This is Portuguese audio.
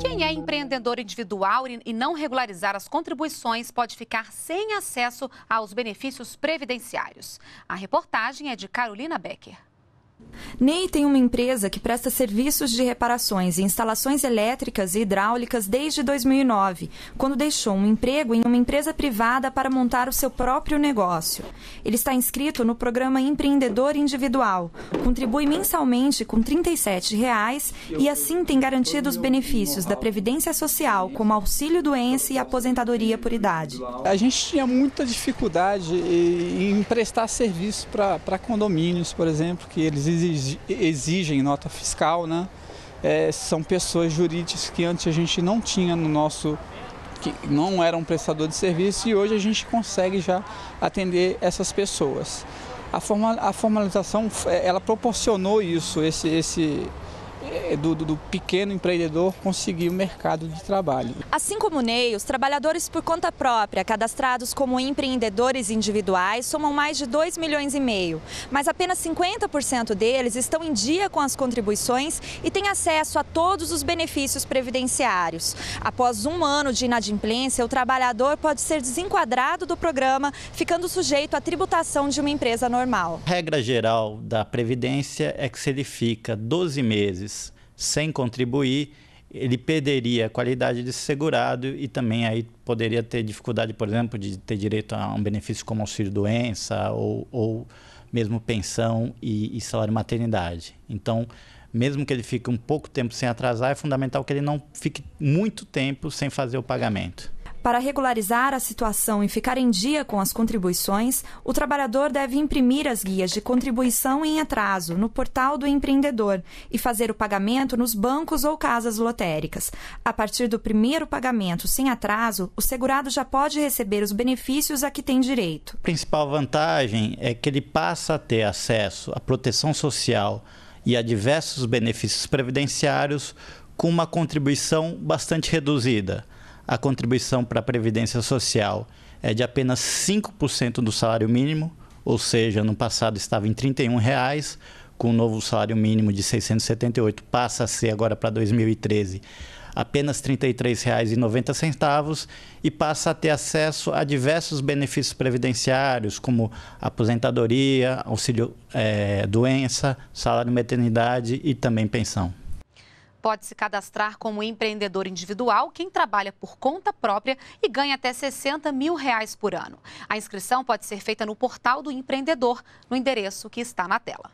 Quem é empreendedor individual e não regularizar as contribuições pode ficar sem acesso aos benefícios previdenciários. A reportagem é de Carolina Becker. Ney tem uma empresa que presta serviços de reparações e instalações elétricas e hidráulicas desde 2009, quando deixou um emprego em uma empresa privada para montar o seu próprio negócio. Ele está inscrito no programa Empreendedor Individual, contribui mensalmente com R$ 37 reais e assim tem garantido os benefícios da Previdência Social, como auxílio doença e aposentadoria por idade. A gente tinha muita dificuldade eh, em prestar serviço para condomínios, por exemplo, que eles exigem nota fiscal, né? É, são pessoas jurídicas que antes a gente não tinha no nosso que não era um prestador de serviço e hoje a gente consegue já atender essas pessoas. A, forma, a formalização ela proporcionou isso, esse, esse, é, do, do, pequeno empreendedor conseguir o mercado de trabalho. Assim como o Ney, os trabalhadores por conta própria, cadastrados como empreendedores individuais, somam mais de 2 milhões e meio. Mas apenas 50% deles estão em dia com as contribuições e têm acesso a todos os benefícios previdenciários. Após um ano de inadimplência, o trabalhador pode ser desenquadrado do programa, ficando sujeito à tributação de uma empresa normal. A regra geral da Previdência é que se ele fica 12 meses sem contribuir, ele perderia a qualidade de segurado e também aí poderia ter dificuldade, por exemplo, de ter direito a um benefício como auxílio-doença ou, ou mesmo pensão e, e salário-maternidade. Então, mesmo que ele fique um pouco tempo sem atrasar, é fundamental que ele não fique muito tempo sem fazer o pagamento. Para regularizar a situação e ficar em dia com as contribuições, o trabalhador deve imprimir as guias de contribuição em atraso no portal do empreendedor e fazer o pagamento nos bancos ou casas lotéricas. A partir do primeiro pagamento sem atraso, o segurado já pode receber os benefícios a que tem direito. A principal vantagem é que ele passa a ter acesso à proteção social e a diversos benefícios previdenciários com uma contribuição bastante reduzida a contribuição para a Previdência Social é de apenas 5% do salário mínimo, ou seja, no passado estava em R$ reais, com o novo salário mínimo de 678 passa a ser agora para 2013 apenas R$ 33,90 e passa a ter acesso a diversos benefícios previdenciários, como aposentadoria, auxílio é, doença, salário maternidade e também pensão. Pode se cadastrar como empreendedor individual quem trabalha por conta própria e ganha até 60 mil reais por ano. A inscrição pode ser feita no portal do empreendedor, no endereço que está na tela.